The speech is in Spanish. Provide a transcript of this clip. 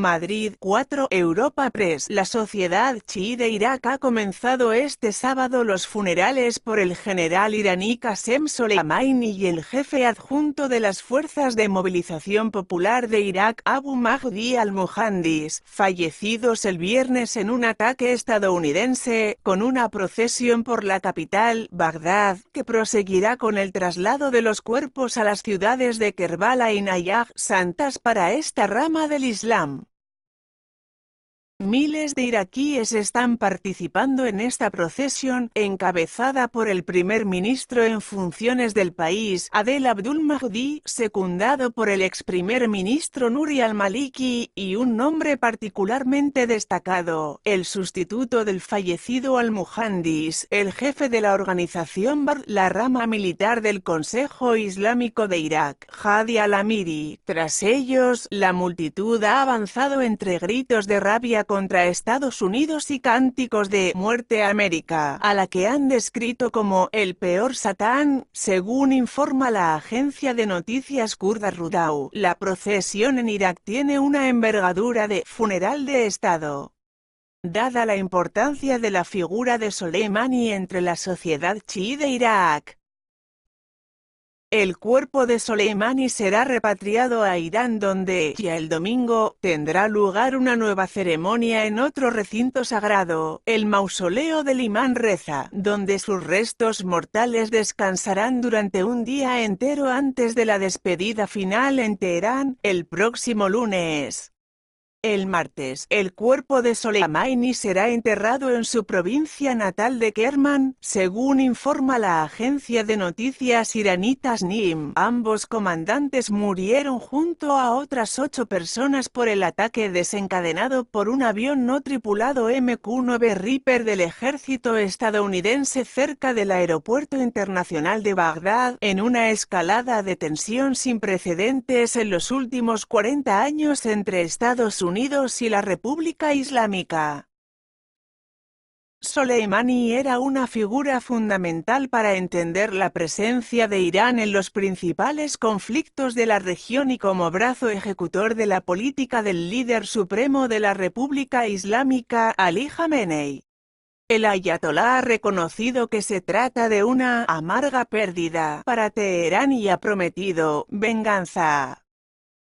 Madrid 4 Europa Press La sociedad chií de Irak ha comenzado este sábado los funerales por el general iraní Qasem Soleimani y el jefe adjunto de las Fuerzas de Movilización Popular de Irak Abu Mahdi al-Muhandis, fallecidos el viernes en un ataque estadounidense, con una procesión por la capital, Bagdad, que proseguirá con el traslado de los cuerpos a las ciudades de Kerbala y Nayaj santas para esta rama del Islam. Miles de iraquíes están participando en esta procesión, encabezada por el primer ministro en funciones del país, Adel Abdul Mahdi, secundado por el ex primer ministro Nuri al-Maliki, y un nombre particularmente destacado, el sustituto del fallecido al-Muhandis, el jefe de la organización Bar, la rama militar del Consejo Islámico de Irak, Hadi al-Amiri. Tras ellos, la multitud ha avanzado entre gritos de rabia contra Estados Unidos y cánticos de «Muerte América», a la que han descrito como «el peor Satán», según informa la agencia de noticias kurda Rudau. La procesión en Irak tiene una envergadura de «funeral de Estado». Dada la importancia de la figura de Soleimani entre la sociedad chií de Irak, el cuerpo de Soleimani será repatriado a Irán donde ya el domingo tendrá lugar una nueva ceremonia en otro recinto sagrado, el mausoleo del imán Reza, donde sus restos mortales descansarán durante un día entero antes de la despedida final en Teherán, el próximo lunes. El martes, el cuerpo de Soleimani será enterrado en su provincia natal de Kerman, según informa la agencia de noticias Iranitas NIM. Ambos comandantes murieron junto a otras ocho personas por el ataque desencadenado por un avión no tripulado MQ-9 Reaper del ejército estadounidense cerca del aeropuerto internacional de Bagdad, en una escalada de tensión sin precedentes en los últimos 40 años entre Estados Unidos Unidos y la República Islámica. Soleimani era una figura fundamental para entender la presencia de Irán en los principales conflictos de la región y como brazo ejecutor de la política del líder supremo de la República Islámica, Ali Jamenei. El ayatolá ha reconocido que se trata de una amarga pérdida para Teherán y ha prometido venganza.